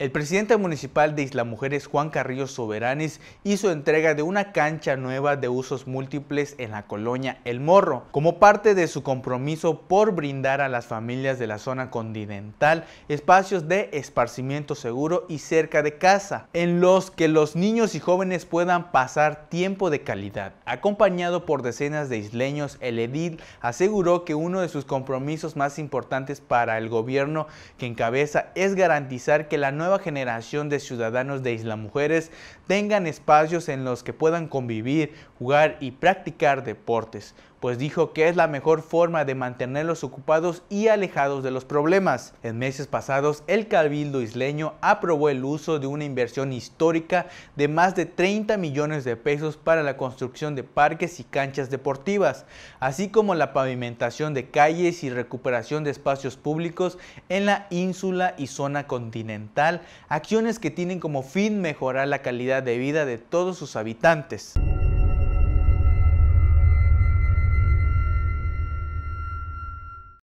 El presidente municipal de Isla Mujeres, Juan Carrillo Soberanes, hizo entrega de una cancha nueva de usos múltiples en la colonia El Morro, como parte de su compromiso por brindar a las familias de la zona continental espacios de esparcimiento seguro y cerca de casa, en los que los niños y jóvenes puedan pasar tiempo de calidad. Acompañado por decenas de isleños, el edil aseguró que uno de sus compromisos más importantes para el gobierno que encabeza es garantizar que la nueva generación de ciudadanos de Isla Mujeres tengan espacios en los que puedan convivir, jugar y practicar deportes, pues dijo que es la mejor forma de mantenerlos ocupados y alejados de los problemas. En meses pasados, el Cabildo isleño aprobó el uso de una inversión histórica de más de 30 millones de pesos para la construcción de parques y canchas deportivas, así como la pavimentación de calles y recuperación de espacios públicos en la ínsula y zona continental acciones que tienen como fin mejorar la calidad de vida de todos sus habitantes.